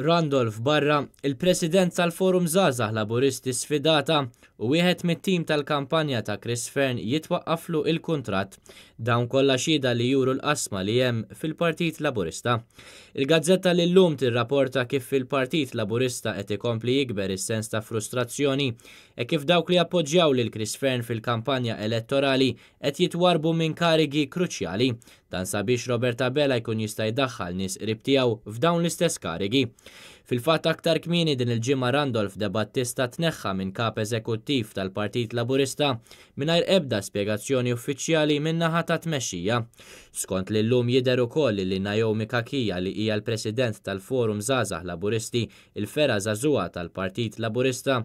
Randolph Barra, il-President tal-Forum Zaza Laburisti sfidata u wieħed mit-tim tal-kampanja ta' Chris Fern jitwaqqaflu il-kontrat dawn kollha xhieda li juru l-qasma li hemm fil-Partit Laburista. Il-gazzetta li llum tirrapporta kif fil partit Laburista qed ikompli jikber is-sens ta' frustrazzjoni e kif dawk li appoġġjaw lil Chris Fern fil-kampanja elettorali qed jitwarbu minn karigi kruċjali dan sabiex Roberta Bella jkun jista' jdaħħal nies qrib tiegħu f'dawn l-istess karigi. Fil-fatt aktar kmieni din il ġimma Randolph debattista tneħħa minn kap eżekuttiv tal-Partit Laburista mingħajr ebda spjegazzjoni uffiċjali min-naħa ta' tmexxija. Skont li l-lum jidher ukoll li Naomi Kakija li hija l-President tal-Forum Zazah Laburisti il-Fera Zazua tal-Partit Laburista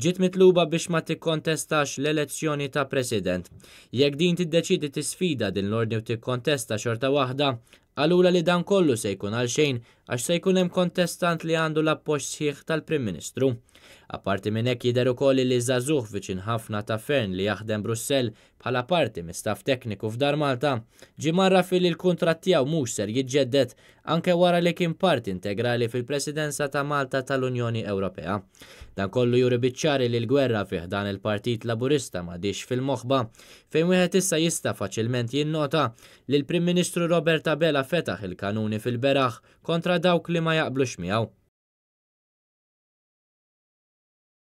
ġiet mitluba biex ma tikkontestax l-elezzjoni ta' president. Jekk din tiddeċidi tisfida din l-ordni u tikkontesta xorta waħda, Għalula li dan kollu se jkun għalxejn għax se jkun hemm kontestant li għandu l-appoġġ sħiħ tal-Prim Ministru. Apparti minn hekk jidher ukoll li żagħżugħ viċin ħafna ta' Fern li jaħdem Brussell bħala parti mistaf tekniku f'Dar Malta ġi marra fil il-kuntratt tiegħu mhux ser jiġġedded anke wara li kien parti integrali fil-Presidenza ta' Malta tal-Unjoni Ewropea. Dan kollu juri biċċari li l-gwerra fih dan il-Partit Laburista m'għadix fil-moħba fejn wieħed issa jista' faċilment jinnota li l-Prim Ministru Roberta Bella fetaħ il-kanuni fil-beraħ kontra dawk li ma jaqblux miegħu.